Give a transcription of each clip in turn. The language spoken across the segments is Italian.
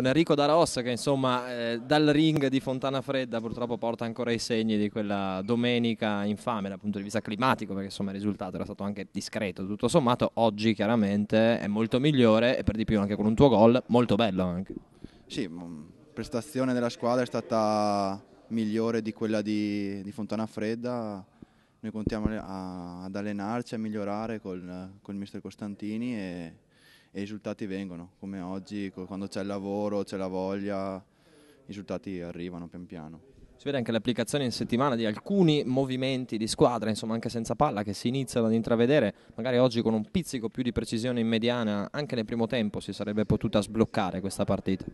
con Enrico Daros che insomma eh, dal ring di Fontana Fredda purtroppo porta ancora i segni di quella domenica infame dal punto di vista climatico perché insomma il risultato era stato anche discreto tutto sommato oggi chiaramente è molto migliore e per di più anche con un tuo gol molto bello anche sì mm, prestazione della squadra è stata migliore di quella di, di Fontana Fredda noi contiamo a, ad allenarci a migliorare col, col mister Costantini e e i risultati vengono, come oggi, quando c'è il lavoro, c'è la voglia, i risultati arrivano pian piano. Si vede anche l'applicazione in settimana di alcuni movimenti di squadra, insomma anche senza palla, che si iniziano ad intravedere, magari oggi con un pizzico più di precisione in mediana, anche nel primo tempo si sarebbe potuta sbloccare questa partita.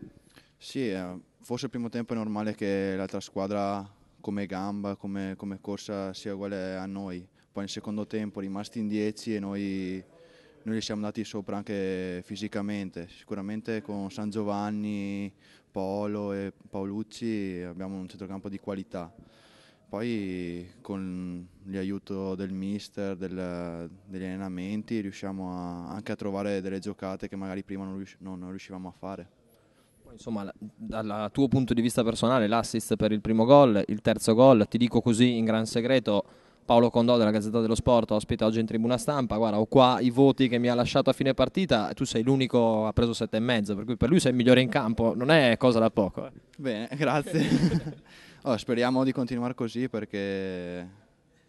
Sì, eh, forse il primo tempo è normale che l'altra squadra come gamba, come, come corsa sia uguale a noi, poi nel secondo tempo rimasti in 10 e noi noi siamo andati sopra anche fisicamente, sicuramente con San Giovanni, Polo e Paolucci abbiamo un centrocampo di qualità. Poi con l'aiuto del mister, del, degli allenamenti, riusciamo a, anche a trovare delle giocate che magari prima non riuscivamo a fare. Insomma, dal tuo punto di vista personale, l'assist per il primo gol, il terzo gol, ti dico così in gran segreto, Paolo Condò della Gazzetta dello Sport ospita oggi in tribuna stampa, guarda ho qua i voti che mi ha lasciato a fine partita, tu sei l'unico, che ha preso sette e mezzo, per cui per lui sei il migliore in campo, non è cosa da poco. Eh. Bene, grazie. oh, speriamo di continuare così perché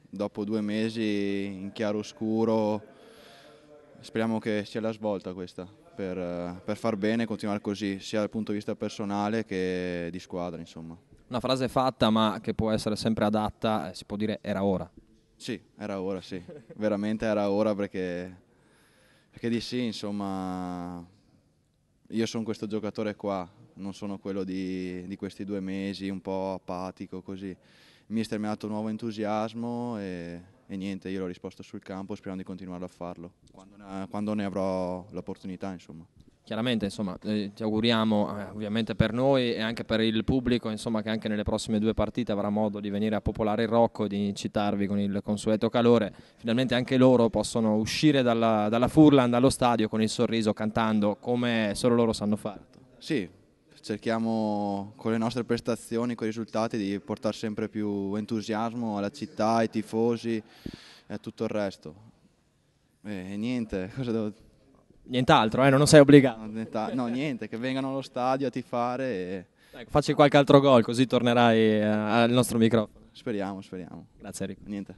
dopo due mesi in chiaro scuro speriamo che sia la svolta questa per, per far bene e continuare così sia dal punto di vista personale che di squadra insomma. Una frase fatta ma che può essere sempre adatta, eh, si può dire era ora. Sì, era ora, sì. Veramente era ora perché, perché di sì, insomma, io sono questo giocatore qua, non sono quello di, di questi due mesi, un po' apatico così. Il mister mi ha dato nuovo entusiasmo e, e niente, io l'ho risposto sul campo sperando di continuare a farlo, quando ne, quando ne avrò l'opportunità, insomma chiaramente insomma, eh, ti auguriamo eh, ovviamente per noi e anche per il pubblico insomma, che anche nelle prossime due partite avrà modo di venire a popolare il Rocco e di incitarvi con il consueto calore finalmente anche loro possono uscire dalla, dalla Furlan dallo stadio con il sorriso cantando come solo loro sanno fare sì cerchiamo con le nostre prestazioni con i risultati di portare sempre più entusiasmo alla città ai tifosi e a tutto il resto e, eh, e niente cosa devo dire Nient'altro, eh? non sei obbligato. No, niente, che vengano allo stadio a tifare. E... Ecco, facci qualche altro gol, così tornerai eh, al nostro microfono. Speriamo, speriamo. Grazie Enrico. Niente.